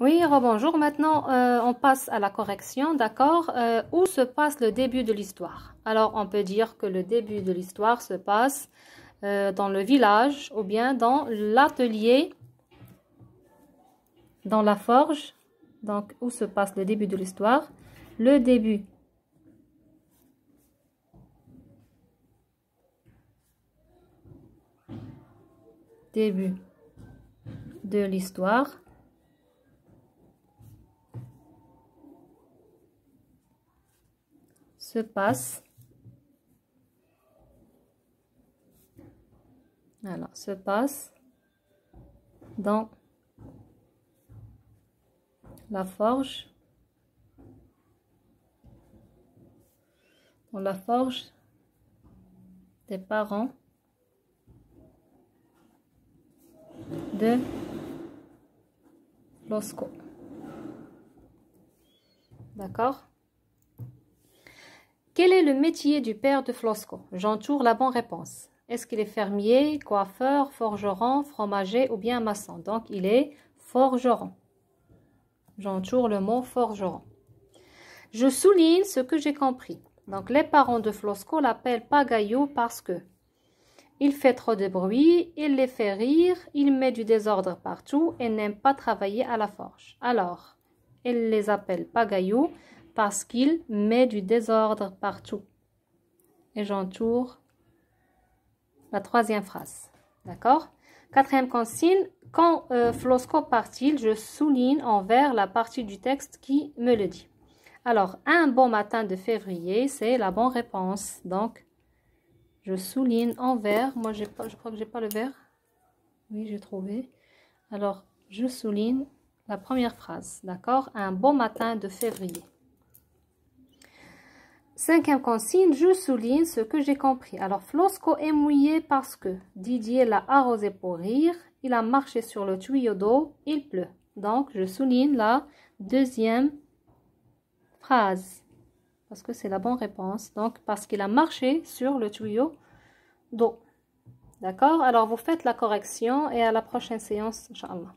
Oui, rebonjour. Maintenant, euh, on passe à la correction, d'accord euh, Où se passe le début de l'histoire Alors, on peut dire que le début de l'histoire se passe euh, dans le village ou bien dans l'atelier, dans la forge. Donc, où se passe le début de l'histoire Le début début de l'histoire se passe. alors se passe dans la forge. Dans la forge des parents de Losco. D'accord quel est le métier du père de Flosco J'entoure la bonne réponse. Est-ce qu'il est fermier, coiffeur, forgeron, fromager ou bien maçon Donc, il est forgeron. J'entoure le mot forgeron. Je souligne ce que j'ai compris. Donc, les parents de Flosco l'appellent Pagaillou parce que il fait trop de bruit, il les fait rire, il met du désordre partout et n'aime pas travailler à la forge. Alors, il les appelle Pagaillou parce qu'il met du désordre partout. Et j'entoure la troisième phrase. D'accord Quatrième consigne, quand euh, Flosco part-il, je souligne en vert la partie du texte qui me le dit. Alors, un bon matin de février, c'est la bonne réponse. Donc, je souligne en vert. Moi, je crois que j'ai pas le vert. Oui, j'ai trouvé. Alors, je souligne la première phrase, d'accord Un bon matin de février. Cinquième consigne, je souligne ce que j'ai compris. Alors, Flosco est mouillé parce que Didier l'a arrosé pour rire, il a marché sur le tuyau d'eau, il pleut. Donc, je souligne la deuxième phrase parce que c'est la bonne réponse. Donc, parce qu'il a marché sur le tuyau d'eau. D'accord Alors, vous faites la correction et à la prochaine séance, Inch'Allah.